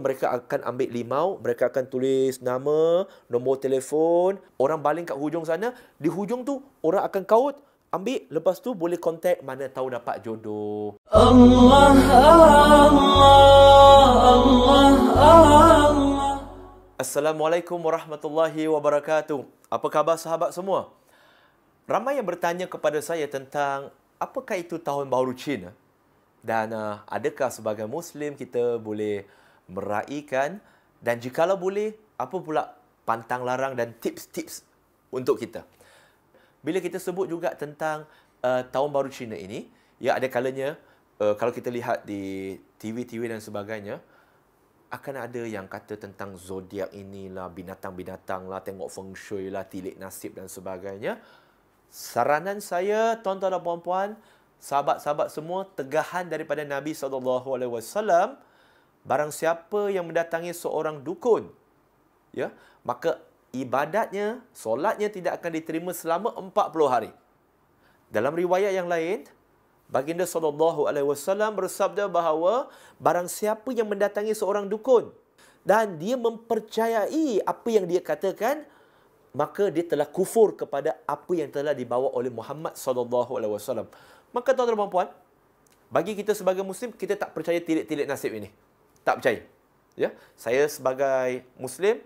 mereka akan ambil limau, mereka akan tulis nama, nombor telefon, orang baling kat hujung sana, di hujung tu orang akan kaut, ambil, lepas tu boleh kontak mana tahu dapat jodoh. Allah, Allah, Allah, Allah. Assalamualaikum warahmatullahi wabarakatuh. Apa khabar sahabat semua? Ramai yang bertanya kepada saya tentang apakah itu tahun baru Cina? Dan uh, adakah sebagai Muslim kita boleh meraihkan dan jikalau boleh apa pula pantang larang dan tips-tips untuk kita. Bila kita sebut juga tentang uh, tahun baru Cina ini, ya ada kalanya uh, kalau kita lihat di TV-TV dan sebagainya akan ada yang kata tentang zodiak inilah, binatang-binatang lah, tengok feng shui lah, tilik nasib dan sebagainya. Saranan saya, tuan-tuan dan puan-puan, sahabat-sahabat semua, tegahan daripada Nabi SAW, barang siapa yang mendatangi seorang dukun ya maka ibadatnya solatnya tidak akan diterima selama 40 hari dalam riwayat yang lain baginda sallallahu alaihi wasallam bersabda bahawa barang siapa yang mendatangi seorang dukun dan dia mempercayai apa yang dia katakan maka dia telah kufur kepada apa yang telah dibawa oleh Muhammad sallallahu alaihi wasallam maka tuan-tuan dan puan bagi kita sebagai muslim kita tak percaya tilik-tilik nasib ini tak percaya. Ya, saya sebagai muslim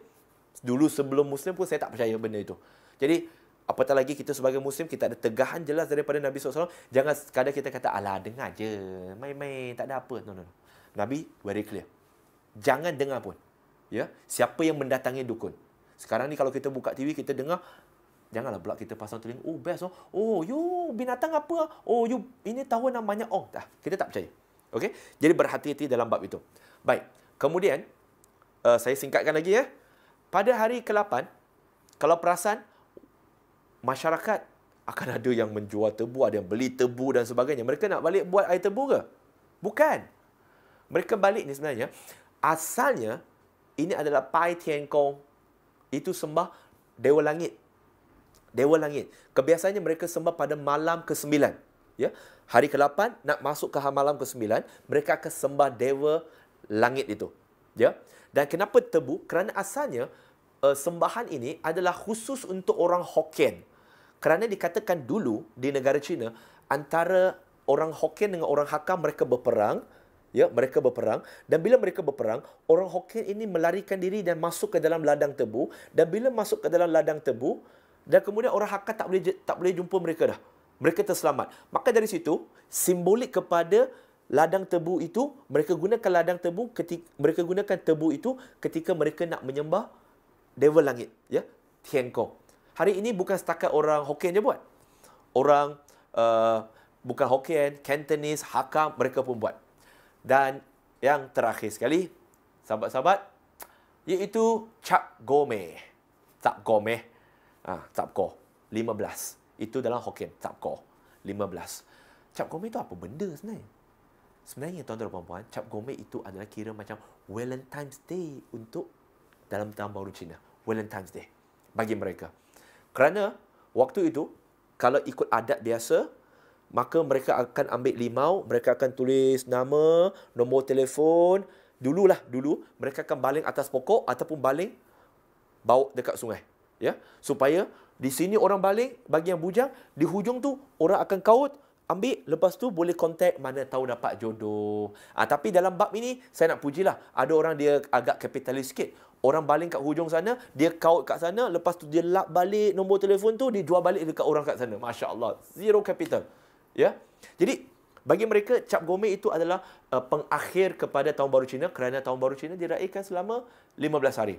dulu sebelum muslim pun saya tak percaya benda itu. Jadi apatah lagi kita sebagai muslim kita ada tegahan jelas daripada Nabi SAW. Jangan sekadar kita kata ala dengar aje, main-main, tak ada apa. No, no, no. Nabi very clear. Jangan dengar pun. Ya, siapa yang mendatangi dukun. Sekarang ni kalau kita buka TV kita dengar Janganlah pula kita pasang telinga. Oh, best. Oh, oh you binatang apa? Oh, you ini tahu namanya Oh, dah, kita tak percaya. Okay? Jadi berhati-hati dalam bab itu. Baik. Kemudian, uh, saya singkatkan lagi ya. Pada hari ke-8, kalau perasan, masyarakat akan ada yang menjual tebu, ada yang beli tebu dan sebagainya. Mereka nak balik buat air tebu ke? Bukan. Mereka balik ni sebenarnya. Asalnya, ini adalah Pai Tian Kong. Itu sembah Dewa Langit. Dewa Langit. Kebiasaannya mereka sembah pada malam ke-9. Ya? Hari ke-8, nak masuk ke malam ke-9, mereka akan sembah Dewa langit itu. Ya. Dan kenapa tebu? Kerana asalnya uh, sembahan ini adalah khusus untuk orang Hokkien. Kerana dikatakan dulu di negara China antara orang Hokkien dengan orang Hakka mereka berperang, ya, mereka berperang dan bila mereka berperang, orang Hokkien ini melarikan diri dan masuk ke dalam ladang tebu dan bila masuk ke dalam ladang tebu dan kemudian orang Hakka tak boleh tak boleh jumpa mereka dah. Mereka terselamat. Maka dari situ simbolik kepada ladang tebu itu mereka gunakan ladang tebu ketika mereka gunakan tebu itu ketika mereka nak menyembah dewa langit ya Tian Kong. Hari ini bukan setakat orang Hokkien je buat. Orang uh, bukan Hokkien, Cantonese, Hakka mereka pun buat. Dan yang terakhir sekali sahabat-sahabat iaitu Cap Gome. Cap Gome. Ah, ha, Cap Go 15. Itu dalam Hokkien Cap Go 15. Cap Gome itu apa benda sebenarnya? Sebenarnya tuan-tuan dan puan-puan, cap gomek itu adalah kira macam Valentine's Day untuk dalam tahun baru Cina. Valentine's Day bagi mereka. Kerana waktu itu, kalau ikut adat biasa, maka mereka akan ambil limau, mereka akan tulis nama, nombor telefon. Dululah, dulu mereka akan baling atas pokok ataupun baling bawa dekat sungai. ya Supaya di sini orang baling, bagi yang bujang, di hujung tu orang akan kaut, ambil lepas tu boleh kontak mana tahu dapat jodoh. Ah tapi dalam bab ini saya nak puji lah. Ada orang dia agak kapitalis sikit. Orang baling kat hujung sana, dia kaut kat sana, lepas tu dia lap balik nombor telefon tu, dia jual balik dekat orang kat sana. Masya-Allah, zero capital. Ya. Jadi bagi mereka cap gome itu adalah uh, pengakhir kepada tahun baru Cina kerana tahun baru Cina diraikan selama 15 hari.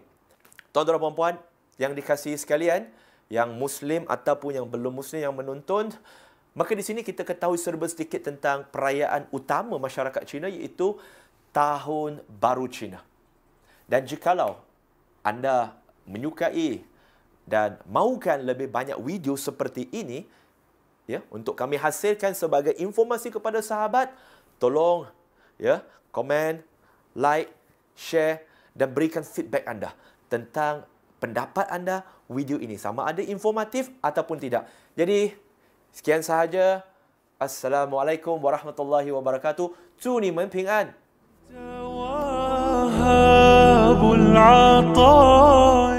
Tuan-tuan dan puan-puan yang dikasihi sekalian, yang muslim ataupun yang belum muslim yang menonton, Maka di sini kita ketahui serba sedikit tentang perayaan utama masyarakat Cina iaitu Tahun Baru Cina. Dan jikalau anda menyukai dan mahukan lebih banyak video seperti ini ya untuk kami hasilkan sebagai informasi kepada sahabat tolong ya komen like share dan berikan feedback anda tentang pendapat anda video ini sama ada informatif ataupun tidak jadi Sekian sahaja. Assalamualaikum warahmatullahi wabarakatuh. Tuni menpingan. العطايا